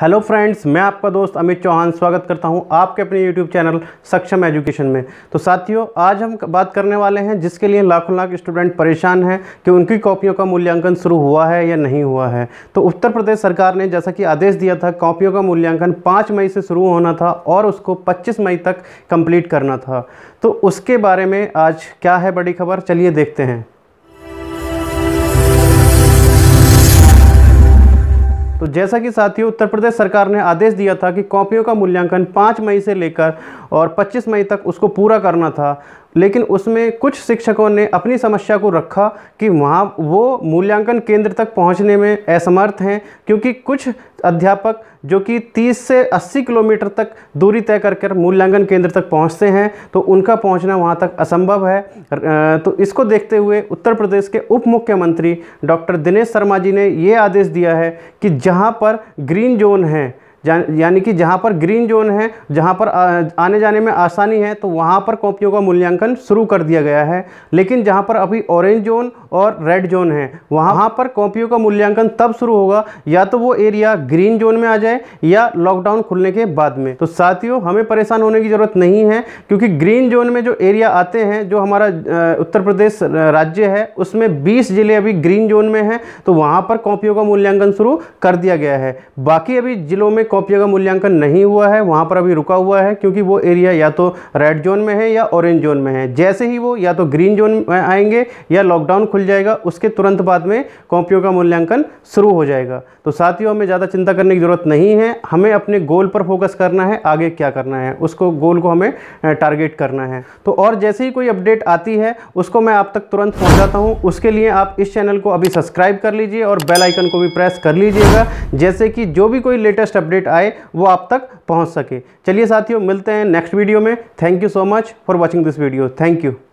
hello friends मैं आपका दोस्त अमित चौहान स्वागत करता हूं आपके अपने यूट्यूब चैनल सक्षम एजुकेशन में तो साथियों आज हम बात करने वाले हैं जिसके लिए लाखों लाख स्टूडेंट परेशान हैं कि उनकी कॉपियों का मूल्यांकन शुरू हुआ है या नहीं हुआ है तो उत्तर प्रदेश सरकार ने जैसा कि आदेश दिया था कॉपियों का मूल्यांकन पाँच मई से शुरू होना था और उसको पच्चीस मई तक कम्प्लीट करना था तो उसके बारे में आज क्या है बड़ी खबर चलिए देखते हैं तो जैसा कि साथियों उत्तर प्रदेश सरकार ने आदेश दिया था कि कॉपियों का मूल्यांकन 5 मई से लेकर और 25 मई तक उसको पूरा करना था लेकिन उसमें कुछ शिक्षकों ने अपनी समस्या को रखा कि वहाँ वो मूल्यांकन केंद्र तक पहुँचने में असमर्थ हैं क्योंकि कुछ अध्यापक जो कि 30 से 80 किलोमीटर तक दूरी तय कर कर मूल्यांकन केंद्र तक पहुंचते हैं तो उनका पहुंचना वहां तक असंभव है तो इसको देखते हुए उत्तर प्रदेश के उप मुख्यमंत्री डॉक्टर दिनेश शर्मा जी ने ये आदेश दिया है कि जहां पर ग्रीन जोन है यानी कि जहाँ पर ग्रीन जोन है जहाँ पर आने जाने में आसानी है तो वहाँ पर कॉपियों का मूल्यांकन शुरू कर दिया गया है लेकिन जहाँ पर अभी ऑरेंज जोन और रेड जोन है वहाँ वहाँ पर कॉपियों का मूल्यांकन तब शुरू होगा या तो वो एरिया ग्रीन जोन में आ जाए या लॉकडाउन खुलने के बाद में तो साथियों हमें परेशान होने की ज़रूरत नहीं है क्योंकि ग्रीन जोन में जो एरिया आते हैं जो हमारा उत्तर प्रदेश राज्य है उसमें बीस जिले अभी ग्रीन जोन में हैं तो वहाँ पर कॉपियों का मूल्यांकन शुरू कर दिया गया है बाकी अभी जिलों में कॉपियों का मूल्यांकन नहीं हुआ है वहाँ पर अभी रुका हुआ है क्योंकि वो एरिया या तो रेड जोन में है या ऑरेंज जोन में है जैसे ही वो या तो ग्रीन जोन में आएंगे या लॉकडाउन खुल जाएगा उसके तुरंत बाद में कॉपियों का मूल्यांकन शुरू हो जाएगा तो साथियों हमें ज़्यादा चिंता करने की ज़रूरत नहीं है हमें अपने गोल पर फोकस करना है आगे क्या करना है उसको गोल को हमें टारगेट करना है तो और जैसे ही कोई अपडेट आती है उसको मैं आप तक तुरंत पहुँचाता हूँ उसके लिए आप इस चैनल को अभी सब्सक्राइब कर लीजिए और बेल आइकन को भी प्रेस कर लीजिएगा जैसे कि जो भी कोई लेटेस्ट अपडेट अपडेट आए वो आप तक पहुंच सके चलिए साथियों मिलते हैं नेक्स्ट वीडियो में thank you so much for watching this video thank you